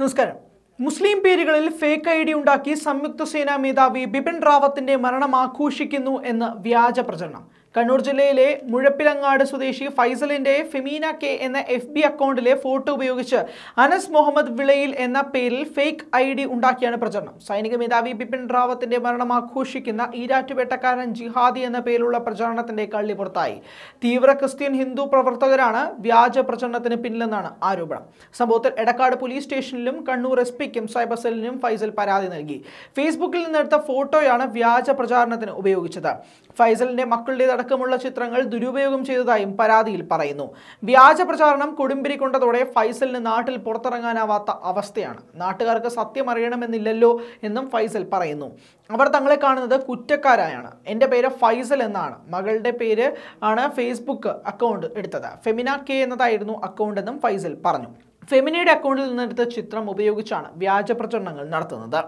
നമസ്കാരം മുസ്ലിം പേരുകളിൽ fake I D ഉണ്ടാക്കി സംയുക്ത സേനാ മേധാവി ബിപിൻ റാവത്തിന്റെ മരണം ആഘോഷിക്കുന്നു എന്ന് വ്യാജ പ്രചരണം കണ്ണൂർ ജില്ലയിലെ മുഴപ്പിലങ്ങാട് സ്വദേശി ഫൈസലിന്റെ ഫെമീന കെ എന്ന എഫ് ബി അക്കൗണ്ടിലെ ഫോട്ടോ ഉപയോഗിച്ച് അനസ് മുഹമ്മദ് വിളയിൽ എന്ന പേരിൽ ഫേക്ക് ഐ ഡി ഉണ്ടാക്കിയാണ് പ്രചരണം സൈനിക മേധാവി ബിപിൻ റാവത്തിന്റെ മരണം ആഘോഷിക്കുന്ന ഈരാറ്റുപേട്ടക്കാരൻ ജിഹാദി എന്ന പേരിലുള്ള പ്രചാരണത്തിന്റെ കള്ളി പുറത്തായി തീവ്ര ക്രിസ്ത്യൻ ഹിന്ദു പ്രവർത്തകരാണ് വ്യാജ പ്രചരണത്തിന് പിന്നിലെന്നാണ് ആരോപണം സംഭവത്തിൽ എടക്കാട് പോലീസ് സ്റ്റേഷനിലും കണ്ണൂർ എസ് പിക്കും സൈബർ സെല്ലിനും ഫൈസൽ പരാതി നൽകി ഫേസ്ബുക്കിൽ നിന്നെടുത്ത ഫോട്ടോയാണ് വ്യാജ പ്രചാരണത്തിന് ഉപയോഗിച്ചത് ഫൈസലിന്റെ മക്കളുടേത് അടക്കമുള്ള ചിത്രങ്ങൾ ദുരുപയോഗം ചെയ്തതായും പരാതിയിൽ പറയുന്നു വ്യാജ പ്രചാരണം കൊടുമ്പിരി കൊണ്ടതോടെ ഫൈസലിന് നാട്ടിൽ പുറത്തിറങ്ങാനാവാത്ത അവസ്ഥയാണ് നാട്ടുകാർക്ക് സത്യം അറിയണമെന്നില്ലല്ലോ എന്നും ഫൈസൽ പറയുന്നു അവർ തങ്ങളെ കാണുന്നത് കുറ്റക്കാരായാണ് എൻ്റെ പേര് ഫൈസൽ എന്നാണ് മകളുടെ പേര് ആണ് ഫേസ്ബുക്ക് അക്കൗണ്ട് എടുത്തത് ഫെമിന കെ എന്നതായിരുന്നു അക്കൗണ്ട് എന്നും ഫൈസൽ പറഞ്ഞു ഫെമിനയുടെ അക്കൗണ്ടിൽ നിന്നെടുത്ത ചിത്രം ഉപയോഗിച്ചാണ് വ്യാജ പ്രചരണങ്ങൾ നടത്തുന്നത്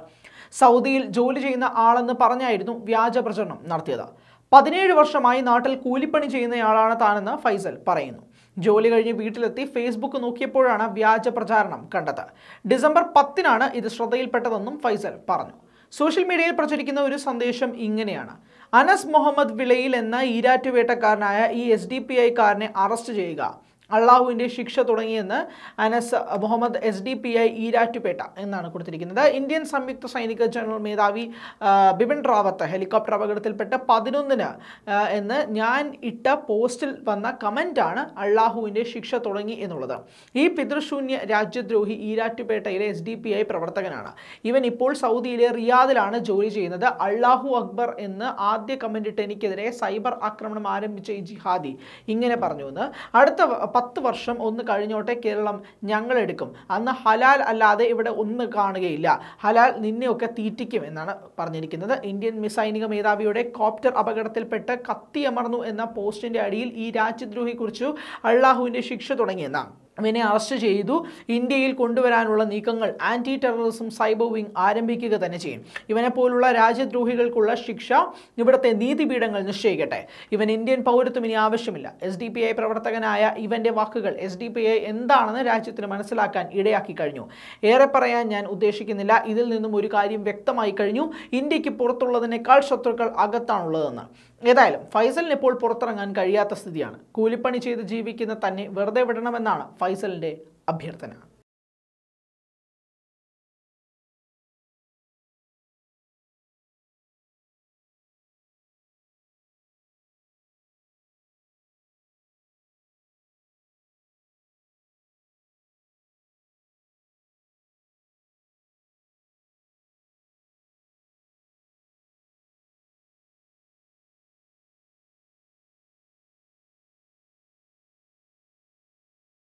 സൗദിയിൽ ജോലി ചെയ്യുന്ന ആളെന്ന് പറഞ്ഞായിരുന്നു വ്യാജ പ്രചരണം നടത്തിയത് പതിനേഴ് വർഷമായി നാട്ടിൽ കൂലിപ്പണി ചെയ്യുന്നയാളാണ് താനെന്ന് ഫൈസൽ പറയുന്നു ജോലി കഴിഞ്ഞ് വീട്ടിലെത്തി ഫേസ്ബുക്ക് നോക്കിയപ്പോഴാണ് വ്യാജ പ്രചാരണം കണ്ടത് ഡിസംബർ പത്തിനാണ് ഇത് ശ്രദ്ധയിൽപ്പെട്ടതെന്നും ഫൈസൽ പറഞ്ഞു സോഷ്യൽ മീഡിയയിൽ പ്രചരിക്കുന്ന ഒരു സന്ദേശം ഇങ്ങനെയാണ് അനസ് മുഹമ്മദ് വിളയിൽ എന്ന ഈരാറ്റുവേട്ടക്കാരനായ ഈ എസ് ഡി പി ഐക്കാരനെ അറസ്റ്റ് ചെയ്യുക അള്ളാഹുവിൻ്റെ ശിക്ഷ തുടങ്ങിയെന്ന് Anas Muhammad S D P I Erattupetta എന്നാണ് കൊടുത്തിരിക്കുന്നത് ഇന്ത്യൻ സംയുക്ത സൈനിക ജനറൽ മേധാവി ബിപിൻ റാവത്ത് ഹെലികോപ്റ്റർ അപകടത്തിൽപ്പെട്ട പതിനൊന്നിന് എന്ന് ഞാൻ ഇട്ട പോസ്റ്റിൽ വന്ന കമൻറ്റാണ് അള്ളാഹുവിൻ്റെ ശിക്ഷ തുടങ്ങി എന്നുള്ളത് ഈ പിതൃശൂന്യ രാജ്യദ്രോഹി ഈരാറ്റുപേട്ടയിലെ എസ് ഡി പി ഐ പ്രവർത്തകനാണ് ഇവൻ ഇപ്പോൾ സൗദിയിലെ റിയാദിലാണ് ജോലി ചെയ്യുന്നത് അള്ളാഹു അക്ബർ എന്ന് ആദ്യ കമൻറ്റിട്ട് എനിക്കെതിരെ സൈബർ ആക്രമണം ആരംഭിച്ച ഈ ജിഹാദി ഇങ്ങനെ പറഞ്ഞു എന്ന് അടുത്ത പത്ത് വർഷം ഒന്ന് കഴിഞ്ഞോട്ടെ കേരളം ഞങ്ങളെടുക്കും അന്ന് ഹലാൽ അല്ലാതെ ഇവിടെ ഒന്ന് കാണുകയില്ല ഹലാൽ നിന്നെയൊക്കെ തീറ്റിക്കും എന്നാണ് പറഞ്ഞിരിക്കുന്നത് ഇന്ത്യൻ മിസൈനിക മേധാവിയുടെ കോപ്റ്റർ അപകടത്തിൽപ്പെട്ട് കത്തിയമർന്നു എന്ന പോസ്റ്റിൻ്റെ അടിയിൽ ഈ രാജ്യദ്രോഹിയെക്കുറിച്ചു അള്ളാഹുവിൻ്റെ ശിക്ഷ തുടങ്ങിയെന്നാണ് ഇവനെ അറസ്റ്റ് ചെയ്തു ഇന്ത്യയിൽ കൊണ്ടുവരാനുള്ള നീക്കങ്ങൾ ആൻറ്റി ടെററിസം സൈബർ വിങ് ആരംഭിക്കുക തന്നെ ചെയ്യും ഇവനെ പോലുള്ള രാജ്യദ്രോഹികൾക്കുള്ള ശിക്ഷ ഇവിടുത്തെ നീതിപീഠങ്ങൾ നിശ്ചയിക്കട്ടെ ഇവൻ ഇന്ത്യൻ പൗരത്വം ഇനി ആവശ്യമില്ല എസ് ഡി പി ഐ പ്രവർത്തകനായ ഇവൻ്റെ വാക്കുകൾ എസ് ഡി പി ഐ എന്താണെന്ന് രാജ്യത്തിന് മനസ്സിലാക്കാൻ ഇടയാക്കി കഴിഞ്ഞു ഏറെ പറയാൻ ഞാൻ ഉദ്ദേശിക്കുന്നില്ല ഇതിൽ നിന്നും ഒരു കാര്യം വ്യക്തമായി കഴിഞ്ഞു ഇന്ത്യക്ക് പുറത്തുള്ളതിനേക്കാൾ ശത്രുക്കൾ അകത്താണുള്ളതെന്ന് ഏതായാലും ഫൈസലിന് ഇപ്പോൾ പുറത്തിറങ്ങാൻ കഴിയാത്ത സ്ഥിതിയാണ് കൂലിപ്പണി ചെയ്ത് ജീവിക്കുന്ന തന്നെ വെറുതെ വിടണമെന്നാണ് ഫൈസലിൻ്റെ അഭ്യർത്ഥന